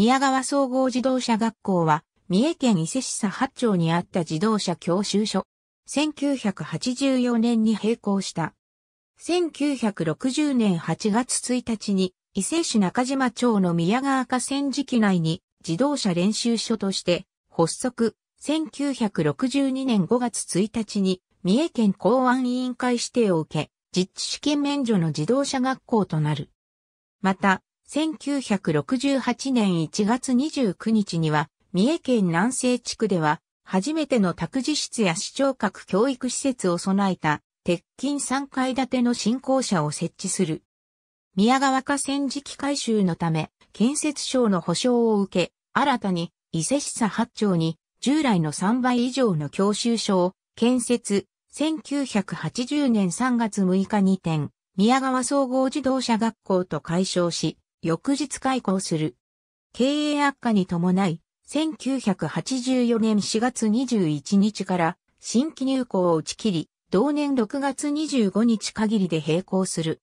宮川総合自動車学校は、三重県伊勢市佐八町にあった自動車教習所。1984年に閉校した。1960年8月1日に、伊勢市中島町の宮川河川敷内に自動車練習所として発足。1962年5月1日に、三重県公安委員会指定を受け、実地試験免除の自動車学校となる。また、1968年1月29日には、三重県南西地区では、初めての託児室や市聴覚教育施設を備えた、鉄筋3階建ての新校舎を設置する。宮川河川敷改修のため、建設省の保障を受け、新たに伊勢市佐八町に従来の3倍以上の教習所を建設、1980年3月6日に点、宮川総合自動車学校と解消し、翌日開校する。経営悪化に伴い、1984年4月21日から新規入校を打ち切り、同年6月25日限りで閉校する。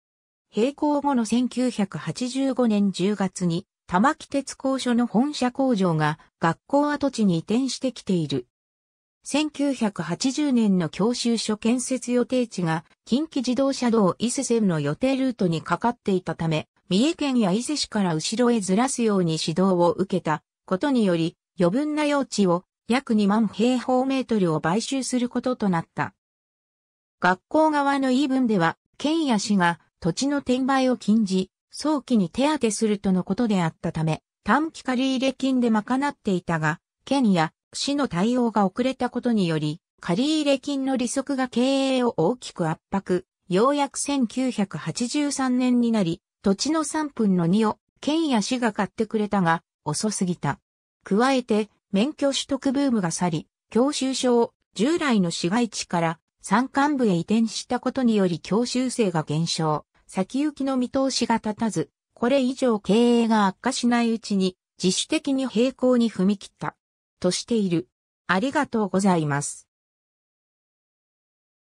閉校後の1985年10月に、玉木鉄工所の本社工場が学校跡地に移転してきている。1980年の教習所建設予定地が近畿自動車道伊勢線の予定ルートにかかっていたため、三重県や伊勢市から後ろへずらすように指導を受けたことにより、余分な用地を約2万平方メートルを買収することとなった。学校側の言い分では、県や市が土地の転売を禁じ、早期に手当てするとのことであったため、短期借入金で賄っていたが、県や市の対応が遅れたことにより、借入金の利息が経営を大きく圧迫。ようやく1983年になり、土地の3分の2を県や市が買ってくれたが、遅すぎた。加えて、免許取得ブームが去り、教習所を従来の市街地から山間部へ移転したことにより教習生が減少、先行きの見通しが立たず、これ以上経営が悪化しないうちに自主的に並行に踏み切った。としている。ありがとうございます。